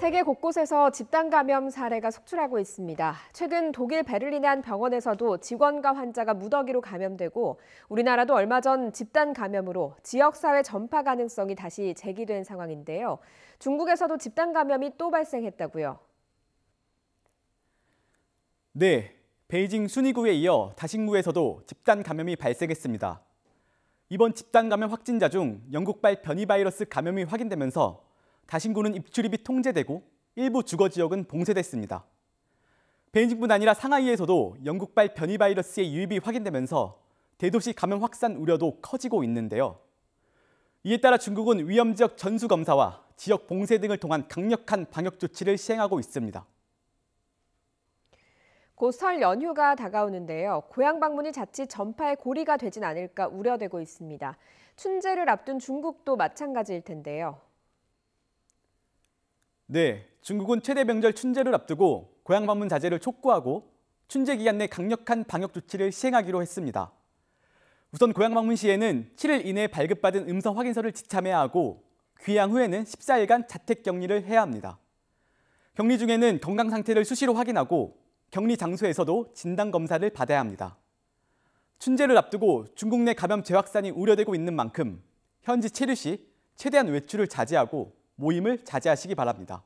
세계 곳곳에서 집단 감염 사례가 속출하고 있습니다. 최근 독일 베를린의 한 병원에서도 직원과 환자가 무더기로 감염되고 우리나라도 얼마 전 집단 감염으로 지역사회 전파 가능성이 다시 제기된 상황인데요. 중국에서도 집단 감염이 또 발생했다고요. 네, 베이징 순위구에 이어 다싱구에서도 집단 감염이 발생했습니다. 이번 집단 감염 확진자 중 영국발 변이 바이러스 감염이 확인되면서 다신구는 입출입이 통제되고 일부 주거 지역은 봉쇄됐습니다. 베이징뿐 아니라 상하이에서도 영국발 변이 바이러스의 유입이 확인되면서 대도시 감염 확산 우려도 커지고 있는데요. 이에 따라 중국은 위험 지역 전수 검사와 지역 봉쇄 등을 통한 강력한 방역 조치를 시행하고 있습니다. 곧 설 연휴가 다가오는데요. 고향 방문이 자칫 전파의 고리가 되진 않을까 우려되고 있습니다. 춘제를 앞둔 중국도 마찬가지일 텐데요. 네, 중국은 최대 명절 춘제를 앞두고 고향 방문 자제를 촉구하고 춘제 기간 내 강력한 방역 조치를 시행하기로 했습니다. 우선 고향 방문 시에는 7일 이내 발급받은 음성 확인서를 지참해야 하고 귀향 후에는 14일간 자택 격리를 해야 합니다. 격리 중에는 건강 상태를 수시로 확인하고 격리 장소에서도 진단 검사를 받아야 합니다. 춘제를 앞두고 중국 내 감염 재확산이 우려되고 있는 만큼 현지 체류 시 최대한 외출을 자제하고 모임을 자제하시기 바랍니다.